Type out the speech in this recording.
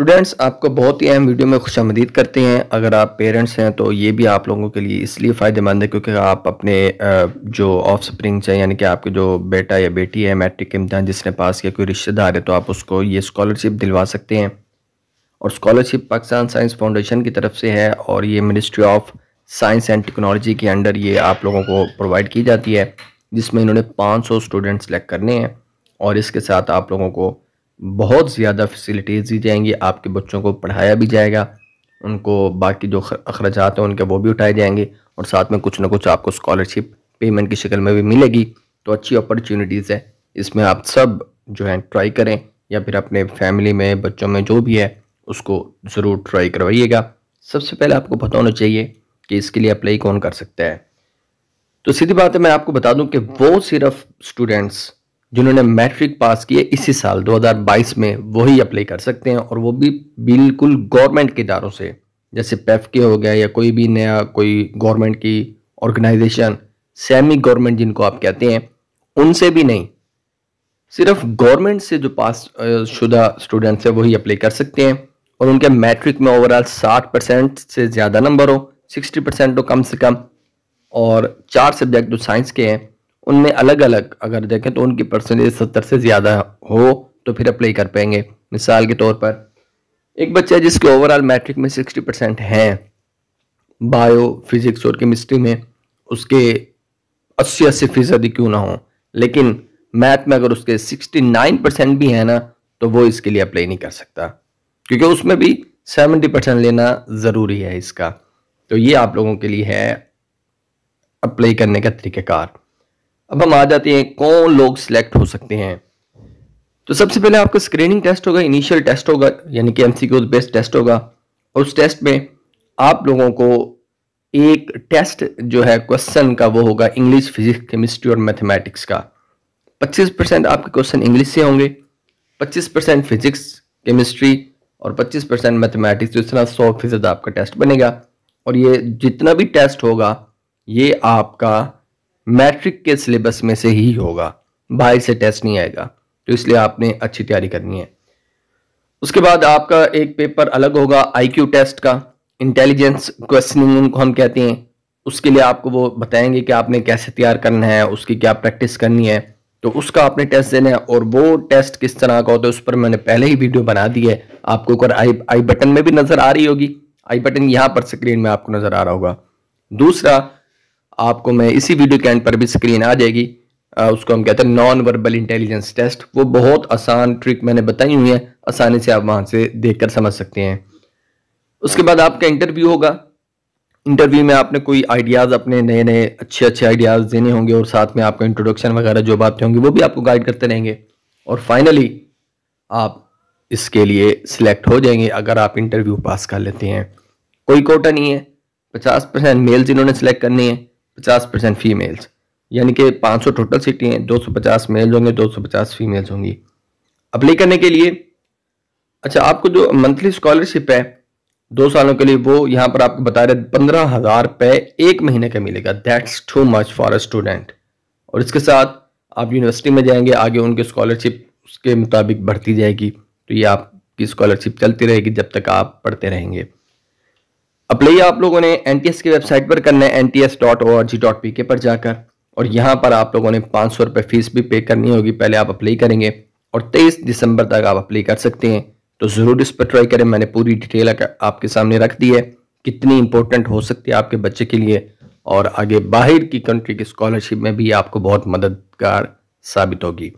students आपको बहुत ही अहम वीडियो में खुश आमदीद करते हैं अगर आप पेरेंट्स हैं तो ये भी आप लोगों के लिए इसलिए फ़ायदेमंद है क्योंकि आप अपने जो ऑफ स्प्रिंग्स हैं यानी कि आपके जो बेटा या बेटी है मैट्रिक के इम्तहान जिसने पास किया कोई रिश्तेदार है तो आप उसको ये स्कॉलरशिप दिलवा सकते हैं और स्कॉलरशिप पाकिस्तान साइंस फाउंडेशन की तरफ से है और ये ministry of science and technology के अंडर ये आप लोगों को प्रोवाइड की जाती है जिसमें इन्होंने पाँच सौ स्टूडेंट सेलेक्ट करने हैं और इसके साथ आप लोगों को बहुत ज़्यादा फैसिलिटीज़ दी जाएंगी आपके बच्चों को पढ़ाया भी जाएगा उनको बाकी जो अखराज हैं उनके वो भी उठाए जाएंगे और साथ में कुछ ना कुछ आपको स्कॉलरशिप पेमेंट की शक्ल में भी मिलेगी तो अच्छी अपॉर्चुनिटीज़ है इसमें आप सब जो है ट्राई करें या फिर अपने फैमिली में बच्चों में जो भी है उसको ज़रूर ट्राई करवाइएगा सबसे पहले आपको पता होना चाहिए कि इसके लिए अप्लाई कौन कर सकता है तो सीधी बात है मैं आपको बता दूं कि वो सिर्फ स्टूडेंट्स जिन्होंने मैट्रिक पास किए इसी साल 2022 में वही अप्लाई कर सकते हैं और वो भी बिल्कुल गवर्नमेंट के इदारों से जैसे पेफ के e हो गया या कोई भी नया कोई गवर्नमेंट की ऑर्गेनाइजेशन सेमी गवर्नमेंट जिनको आप कहते हैं उनसे भी नहीं सिर्फ गवर्नमेंट से जो पास शुदा स्टूडेंट्स हैं वही अप्लाई कर सकते हैं और उनके मैट्रिक में ओवरऑल 60 परसेंट से ज़्यादा नंबर हो 60 परसेंट हो तो कम से कम और चार सब्जेक्ट जो साइंस के हैं उनमें अलग अलग अगर देखें तो उनकी परसेंटेज सत्तर से ज़्यादा हो तो फिर अप्लाई कर पाएंगे मिसाल के तौर पर एक बच्चा जिसके ओवरऑल मैट्रिक में सिक्सटी परसेंट हैं बायो फिजिक्स और केमिस्ट्री में उसके अस्सी अस्सी फीसदी क्यों ना हो लेकिन मैथ में अगर उसके सिक्सटी नाइन परसेंट भी है ना तो वो इसके लिए अप्लाई नहीं कर सकता क्योंकि उसमें भी सेवेंटी परसेंट लेना ज़रूरी है इसका तो ये आप लोगों के लिए है अप्लाई करने का तरीकेकार अब हम आ जाते हैं कौन लोग सिलेक्ट हो सकते हैं तो सबसे पहले आपका स्क्रीनिंग टेस्ट होगा इनिशियल टेस्ट होगा यानी कि एमसीक्यूज बेस्ड टेस्ट होगा और उस टेस्ट में आप लोगों को एक टेस्ट जो है क्वेश्चन का वो होगा इंग्लिश फिजिक्स केमिस्ट्री और मैथमेटिक्स का 25 परसेंट आपके क्वेश्चन इंग्लिश से होंगे 25 परसेंट फिजिक्स केमिस्ट्री और 25 परसेंट मैथमेटिक्स तो जिस तरह सौ फीसद आपका टेस्ट बनेगा और ये जितना भी टेस्ट होगा ये आपका मैट्रिक के सिलेबस में से ही होगा बाहर से टेस्ट नहीं आएगा तो इसलिए आपने अच्छी तैयारी करनी है उसके बाद आपका एक पेपर अलग होगा आईक्यू टेस्ट का इंटेलिजेंस क्वेश्चनिंग को हम कहते हैं उसके लिए आपको वो बताएंगे कि आपने कैसे तैयार करना है उसकी क्या प्रैक्टिस करनी है तो उसका आपने टेस्ट देना है और वो टेस्ट किस तरह का होता है उस पर मैंने पहले ही वीडियो बना दी है आपको ऊपर आई आई बटन में भी नज़र आ रही होगी आई बटन यहाँ पर स्क्रीन में आपको नज़र आ रहा होगा दूसरा आपको मैं इसी वीडियो के एंड पर भी स्क्रीन आ जाएगी आ, उसको हम कहते हैं नॉन वर्बल इंटेलिजेंस टेस्ट वो बहुत आसान ट्रिक मैंने बताई हुई है आसानी से आप वहाँ से देख कर समझ सकते हैं उसके बाद आपका इंटरव्यू होगा इंटरव्यू में आपने कोई आइडियाज़ अपने नए नए अच्छे अच्छे आइडियाज़ देने होंगे और साथ में आपका इंट्रोडक्शन वगैरह जो बातें होंगी वो भी आपको गाइड करते रहेंगे और फाइनली आप इसके लिए सिलेक्ट हो जाएंगे अगर आप इंटरव्यू पास कर लेते हैं कोई कोटा नहीं है पचास परसेंट मेल्स इन्होंने सेलेक्ट करनी है पचास परसेंट फीमेल्स यानी कि पाँच सौ टोटल सीटें हैं दो सौ पचास मेल्स होंगे दो सौ पचास फीमेल्स होंगी अप्लाई करने के लिए अच्छा आपको जो मंथली स्कॉलरशिप है दो सालों के लिए वो यहाँ पर आपको बता रहे पंद्रह हज़ार रुपये एक महीने का मिलेगा that's too much for a student और इसके साथ आप यूनिवर्सिटी में जाएंगे आगे उनकी स्कॉलरशिप उसके मुताबिक बढ़ती जाएगी तो ये आपकी स्कॉलरशिप चलती रहेगी जब तक आप पढ़ते रहेंगे अप्लाई आप लोगों ने एन की वेबसाइट पर करना है N T S dot O R G dot P K पर जाकर और यहाँ पर आप लोगों ने पाँच सौ रुपये फीस भी पे करनी होगी पहले आप अप्लाई करेंगे और तेईस दिसंबर तक आप अप्लाई कर सकते हैं तो ज़रूर इस पर ट्राई करें मैंने पूरी डिटेल आपके सामने रख दी है कितनी इंपॉर्टेंट हो सकती है आपके बच्चे के लिए और आगे बाहर की कंट्री की स्कॉलरशिप में भी आपको बहुत मददगार साबित होगी